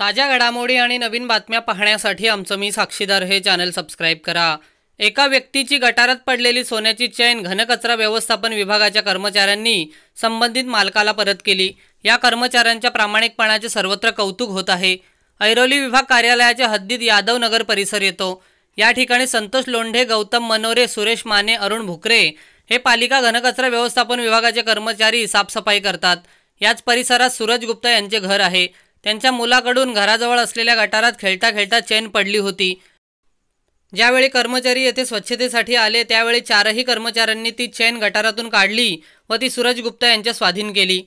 ताज्या घडामोडी आणि नवीन बातम्या पाहण्यासाठी आमचं मी साक्षीदार हे चॅनल सबस्क्राईब करा एका व्यक्तीची गटारात पडलेली सोन्याची चैन घनकचरा व्यवस्थापन विभागाच्या कर्मचाऱ्यांनी संबंधित मालकाला परत केली या कर्मचाऱ्यांच्या प्रामाणिकपणाचे सर्वत्र कौतुक होत आहे ऐरोली विभाग कार्यालयाच्या हद्दीत यादव नगर परिसर येतो या ठिकाणी संतोष लोंढे गौतम मनोरे सुरेश माने अरुण भुकरे हे पालिका घनकचरा व्यवस्थापन विभागाचे कर्मचारी साफसफाई करतात याच परिसरात सूरज गुप्ता यांचे घर आहे त्यांच्या मुलाकडून घराजवळ असलेल्या गटारात खेळता खेळता चैन पडली होती ज्यावेळी कर्मचारी येथे स्वच्छतेसाठी आले त्यावेळी चारही कर्मचाऱ्यांनी ती चैन गटारातून काढली व ती सूरज गुप्ता यांच्या स्वाधीन केली